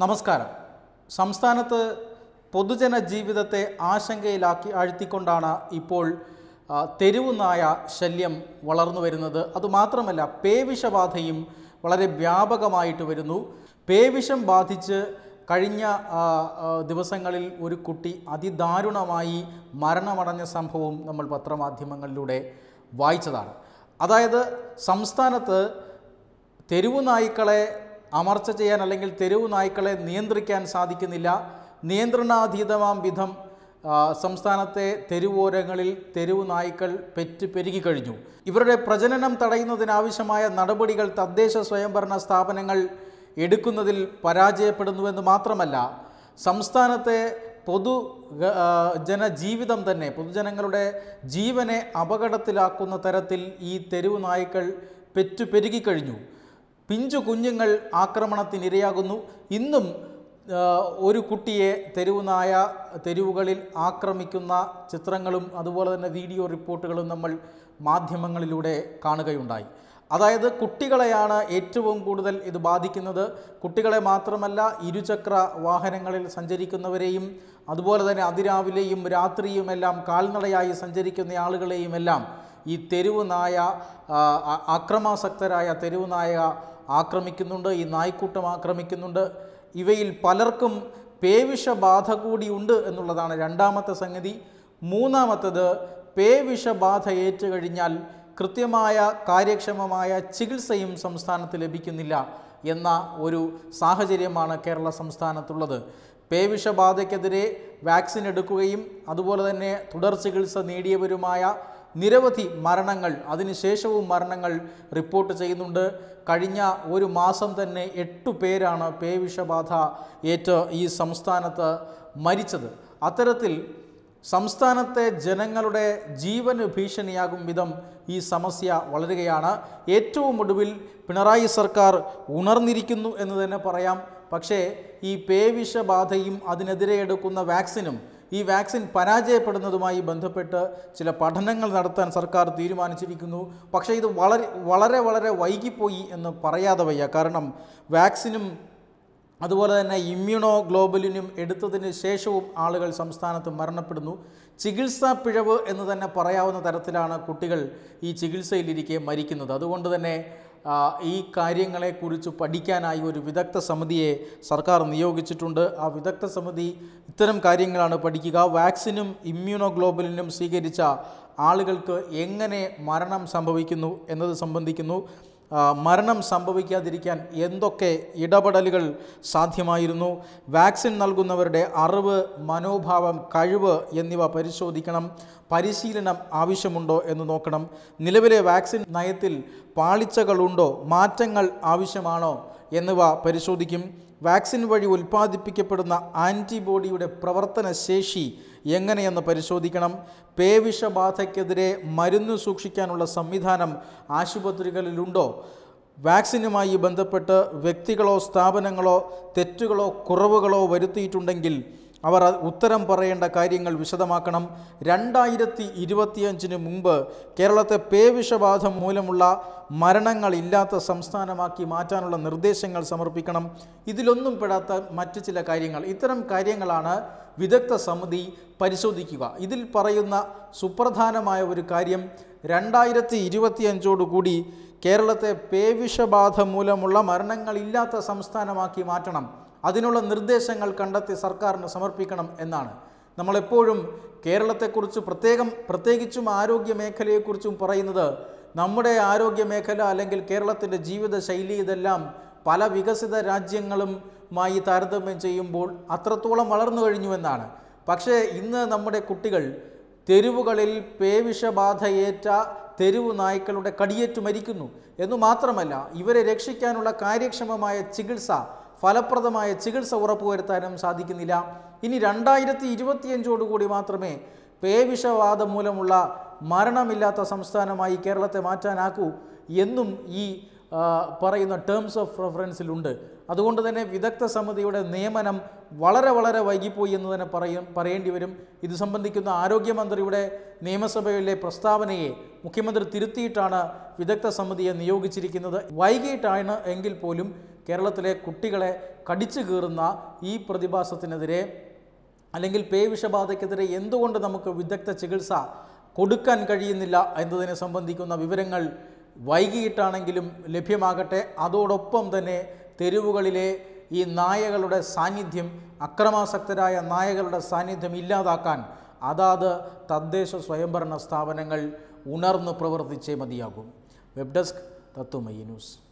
നമസ്കാരം സംസ്ഥാനത്ത് പൊതുജന ജീവിതത്തെ ആശങ്കയിലാക്കി അഴുത്തിക്കൊണ്ടാണ് ഇപ്പോൾ തെരുവുനായ ശല്യം വളർന്നു വരുന്നത് അതുമാത്രമല്ല പേവിഷബാധയും വളരെ വ്യാപകമായിട്ട് വരുന്നു പേവിഷം ബാധിച്ച് കഴിഞ്ഞ ദിവസങ്ങളിൽ ഒരു കുട്ടി അതിദാരുണമായി മരണമടഞ്ഞ സംഭവം നമ്മൾ പത്രമാധ്യമങ്ങളിലൂടെ വായിച്ചതാണ് അതായത് സംസ്ഥാനത്ത് തെരുവുനായ്ക്കളെ അമർച്ച ചെയ്യാൻ അല്ലെങ്കിൽ തെരുവ് നായ്ക്കളെ നിയന്ത്രിക്കാൻ സാധിക്കുന്നില്ല നിയന്ത്രണാതീതമാം വിധം സംസ്ഥാനത്തെ തെരുവോരങ്ങളിൽ തെരുവ് നായ്ക്കൾ പെറ്റ് പെരുകിക്കഴിഞ്ഞു ഇവരുടെ പ്രജനനം തടയുന്നതിനാവശ്യമായ നടപടികൾ തദ്ദേശ സ്വയംഭരണ സ്ഥാപനങ്ങൾ എടുക്കുന്നതിൽ പരാജയപ്പെടുന്നുവെന്ന് മാത്രമല്ല സംസ്ഥാനത്തെ പൊതു ജനജീവിതം തന്നെ പൊതുജനങ്ങളുടെ ജീവനെ അപകടത്തിലാക്കുന്ന തരത്തിൽ ഈ തെരുവ് നായ്ക്കൾ പെറ്റു പെരുകിക്കഴിഞ്ഞു പിഞ്ചു കുഞ്ഞുങ്ങൾ ആക്രമണത്തിനിരയാകുന്നു ഇന്നും ഒരു കുട്ടിയെ തെരുവുനായ തെരുവുകളിൽ ആക്രമിക്കുന്ന ചിത്രങ്ങളും അതുപോലെ തന്നെ വീഡിയോ റിപ്പോർട്ടുകളും നമ്മൾ മാധ്യമങ്ങളിലൂടെ കാണുകയുണ്ടായി അതായത് കുട്ടികളെയാണ് ഏറ്റവും കൂടുതൽ ഇത് ബാധിക്കുന്നത് കുട്ടികളെ മാത്രമല്ല ഇരുചക്ര വാഹനങ്ങളിൽ സഞ്ചരിക്കുന്നവരെയും അതുപോലെ തന്നെ അതിരാവിലെയും രാത്രിയുമെല്ലാം കാൽനടയായി സഞ്ചരിക്കുന്ന ആളുകളെയുമെല്ലാം എല്ലാം ഈ തെരുവ് നായ അക്രമാസക്തരായ തെരുവ് നായ ആക്രമിക്കുന്നുണ്ട് ഈ നായ്ക്കൂട്ടം ആക്രമിക്കുന്നുണ്ട് ഇവയിൽ പലർക്കും പേവിഷബാധ കൂടിയുണ്ട് എന്നുള്ളതാണ് രണ്ടാമത്തെ സംഗതി മൂന്നാമത്തത് പേവിഷബാധ ഏറ്റുകഴിഞ്ഞാൽ കൃത്യമായ കാര്യക്ഷമമായ ചികിത്സയും സംസ്ഥാനത്ത് ലഭിക്കുന്നില്ല എന്ന ഒരു സാഹചര്യമാണ് കേരള സംസ്ഥാനത്തുള്ളത് പേവിഷബാധയ്ക്കെതിരെ വാക്സിൻ എടുക്കുകയും അതുപോലെ തന്നെ തുടർ ചികിത്സ നേടിയവരുമായ നിരവധി മരണങ്ങൾ അതിനുശേഷവും മരണങ്ങൾ റിപ്പോർട്ട് ചെയ്യുന്നുണ്ട് കഴിഞ്ഞ ഒരു മാസം തന്നെ എട്ടു പേരാണ് പേവിഷബാധ ഏറ്റ് ഈ സംസ്ഥാനത്ത് മരിച്ചത് അത്തരത്തിൽ സംസ്ഥാനത്തെ ജനങ്ങളുടെ ജീവന് ഭീഷണിയാകും വിധം ഈ സമസ്യ വളരുകയാണ് ഏറ്റവും ഒടുവിൽ പിണറായി സർക്കാർ ഉണർന്നിരിക്കുന്നു എന്ന് തന്നെ പറയാം പക്ഷേ ഈ പേവിഷബാധയും അതിനെതിരെ എടുക്കുന്ന വാക്സിനും ഈ വാക്സിൻ പരാജയപ്പെടുന്നതുമായി ബന്ധപ്പെട്ട് ചില പഠനങ്ങൾ നടത്താൻ സർക്കാർ തീരുമാനിച്ചിരിക്കുന്നു പക്ഷേ ഇത് വളരെ വളരെ വളരെ വൈകിപ്പോയി എന്ന് പറയാതെ വയ്യ കാരണം വാക്സിനും അതുപോലെ തന്നെ ഇമ്മ്യൂണോ ഗ്ലോബലിനും എടുത്തതിന് ശേഷവും ആളുകൾ സംസ്ഥാനത്ത് മരണപ്പെടുന്നു ചികിത്സാ പിഴവ് എന്ന് തന്നെ പറയാവുന്ന തരത്തിലാണ് കുട്ടികൾ ഈ ചികിത്സയിലിരിക്കെ മരിക്കുന്നത് അതുകൊണ്ട് തന്നെ ഈ കാര്യങ്ങളെക്കുറിച്ച് പഠിക്കാനായി ഒരു വിദഗ്ധ സമിതിയെ സർക്കാർ നിയോഗിച്ചിട്ടുണ്ട് ആ വിദഗ്ധ സമിതി ഇത്തരം കാര്യങ്ങളാണ് പഠിക്കുക വാക്സിനും ഇമ്മ്യൂണോഗ്ലോബലിനും സ്വീകരിച്ച ആളുകൾക്ക് എങ്ങനെ മരണം സംഭവിക്കുന്നു എന്നത് സംബന്ധിക്കുന്നു മരണം സംഭവിക്കാതിരിക്കാൻ എന്തൊക്കെ ഇടപെടലുകൾ സാധ്യമായിരുന്നു വാക്സിൻ നൽകുന്നവരുടെ അറിവ് മനോഭാവം കഴിവ് എന്നിവ പരിശോധിക്കണം പരിശീലനം ആവശ്യമുണ്ടോ എന്ന് നോക്കണം നിലവിലെ വാക്സിൻ നയത്തിൽ പാളിച്ചകളുണ്ടോ മാറ്റങ്ങൾ ആവശ്യമാണോ എന്നിവ പരിശോധിക്കും വാക്സിൻ വഴി ഉൽപ്പാദിപ്പിക്കപ്പെടുന്ന ആൻറ്റിബോഡിയുടെ പ്രവർത്തന ശേഷി എങ്ങനെയെന്ന് പരിശോധിക്കണം പേവിഷബാധയ്ക്കെതിരെ മരുന്ന് സൂക്ഷിക്കാനുള്ള സംവിധാനം ആശുപത്രികളിലുണ്ടോ വാക്സിനുമായി ബന്ധപ്പെട്ട് വ്യക്തികളോ സ്ഥാപനങ്ങളോ തെറ്റുകളോ കുറവുകളോ വരുത്തിയിട്ടുണ്ടെങ്കിൽ അവർ ഉത്തരം പറയേണ്ട കാര്യങ്ങൾ വിശദമാക്കണം രണ്ടായിരത്തി ഇരുപത്തിയഞ്ചിന് മുമ്പ് കേരളത്തെ പേവിഷബാധ മൂലമുള്ള മരണങ്ങൾ ഇല്ലാത്ത സംസ്ഥാനമാക്കി മാറ്റാനുള്ള നിർദ്ദേശങ്ങൾ സമർപ്പിക്കണം ഇതിലൊന്നും പെടാത്ത മറ്റു ചില കാര്യങ്ങൾ ഇത്തരം കാര്യങ്ങളാണ് വിദഗ്ധ സമിതി പരിശോധിക്കുക ഇതിൽ പറയുന്ന സുപ്രധാനമായ ഒരു കാര്യം രണ്ടായിരത്തി ഇരുപത്തിയഞ്ചോടുകൂടി കേരളത്തെ പേവിഷബാധ മൂലമുള്ള മരണങ്ങളില്ലാത്ത സംസ്ഥാനമാക്കി മാറ്റണം അതിനുള്ള നിർദ്ദേശങ്ങൾ കണ്ടെത്തി സർക്കാരിന് സമർപ്പിക്കണം എന്നാണ് നമ്മളെപ്പോഴും കേരളത്തെക്കുറിച്ച് പ്രത്യേകം പ്രത്യേകിച്ചും ആരോഗ്യ മേഖലയെക്കുറിച്ചും പറയുന്നത് നമ്മുടെ ആരോഗ്യ മേഖല അല്ലെങ്കിൽ കേരളത്തിൻ്റെ ജീവിതശൈലി ഇതെല്ലാം പല വികസിത രാജ്യങ്ങളുമായി താരതമ്യം ചെയ്യുമ്പോൾ അത്രത്തോളം വളർന്നു കഴിഞ്ഞുവെന്നാണ് പക്ഷേ ഇന്ന് നമ്മുടെ കുട്ടികൾ തെരുവുകളിൽ പേവിഷബാധയേറ്റ തെരുവ് നായ്ക്കളുടെ കടിയേറ്റു മരിക്കുന്നു എന്നു മാത്രമല്ല ഇവരെ രക്ഷിക്കാനുള്ള കാര്യക്ഷമമായ ചികിത്സ ഫലപ്രദമായ ചികിത്സ ഉറപ്പുവരുത്താനും സാധിക്കുന്നില്ല ഇനി രണ്ടായിരത്തി ഇരുപത്തിയഞ്ചോടുകൂടി മാത്രമേ പേവിഷവാദം മൂലമുള്ള മരണമില്ലാത്ത സംസ്ഥാനമായി കേരളത്തെ മാറ്റാനാക്കൂ എന്നും ഈ പറയുന്ന ടേംസ് ഓഫ് റെഫറൻസിലുണ്ട് അതുകൊണ്ട് തന്നെ വിദഗ്ധ സമിതിയുടെ നിയമനം വളരെ വളരെ വൈകിപ്പോയി എന്ന് തന്നെ പറയും പറയേണ്ടി വരും ഇത് സംബന്ധിക്കുന്ന ആരോഗ്യമന്ത്രിയുടെ നിയമസഭയിലെ പ്രസ്താവനയെ മുഖ്യമന്ത്രി തിരുത്തിയിട്ടാണ് വിദഗ്ധ സമിതിയെ നിയോഗിച്ചിരിക്കുന്നത് വൈകിട്ടാണ് എങ്കിൽ പോലും കേരളത്തിലെ കുട്ടികളെ കടിച്ചു കീറുന്ന ഈ പ്രതിഭാസത്തിനെതിരെ അല്ലെങ്കിൽ പേവിഷബാധയ്ക്കെതിരെ എന്തുകൊണ്ട് നമുക്ക് വിദഗ്ധ ചികിത്സ കൊടുക്കാൻ കഴിയുന്നില്ല എന്നതിനെ സംബന്ധിക്കുന്ന വിവരങ്ങൾ വൈകിയിട്ടാണെങ്കിലും ലഭ്യമാകട്ടെ അതോടൊപ്പം തന്നെ തെരുവുകളിലെ ഈ നായകളുടെ സാന്നിധ്യം അക്രമാസക്തരായ നായകളുടെ സാന്നിധ്യം ഇല്ലാതാക്കാൻ അതാത് തദ്ദേശ സ്വയംഭരണ സ്ഥാപനങ്ങൾ ഉണർന്ന് പ്രവർത്തിച്ചേ മതിയാകും വെബ് ഡെസ്ക് തത്വമയി ന്യൂസ്